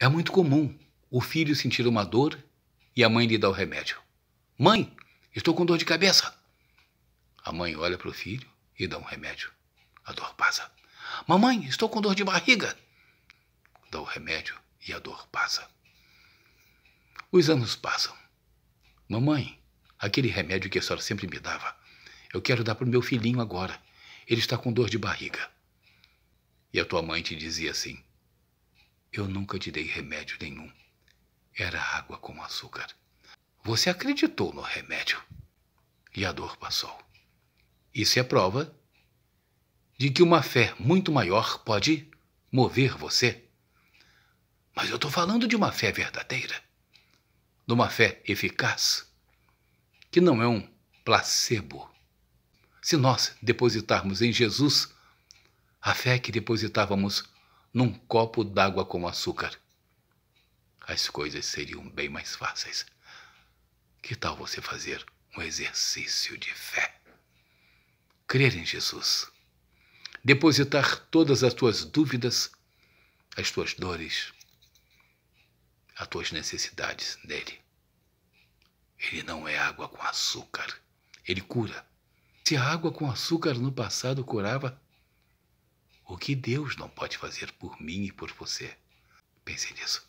É muito comum o filho sentir uma dor e a mãe lhe dá o remédio. Mãe, estou com dor de cabeça. A mãe olha para o filho e dá um remédio. A dor passa. Mamãe, estou com dor de barriga. Dá o remédio e a dor passa. Os anos passam. Mamãe, aquele remédio que a senhora sempre me dava, eu quero dar para o meu filhinho agora. Ele está com dor de barriga. E a tua mãe te dizia assim: eu nunca te dei remédio nenhum. Era água com açúcar. Você acreditou no remédio. E a dor passou. Isso é prova de que uma fé muito maior pode mover você. Mas eu estou falando de uma fé verdadeira, de uma fé eficaz, que não é um placebo. Se nós depositarmos em Jesus a fé que depositávamos num copo d'água com açúcar. As coisas seriam bem mais fáceis. Que tal você fazer um exercício de fé? Crer em Jesus. Depositar todas as tuas dúvidas, as tuas dores, as tuas necessidades nele. Ele não é água com açúcar. Ele cura. Se a água com açúcar no passado curava, o que Deus não pode fazer por mim e por você? Pense nisso.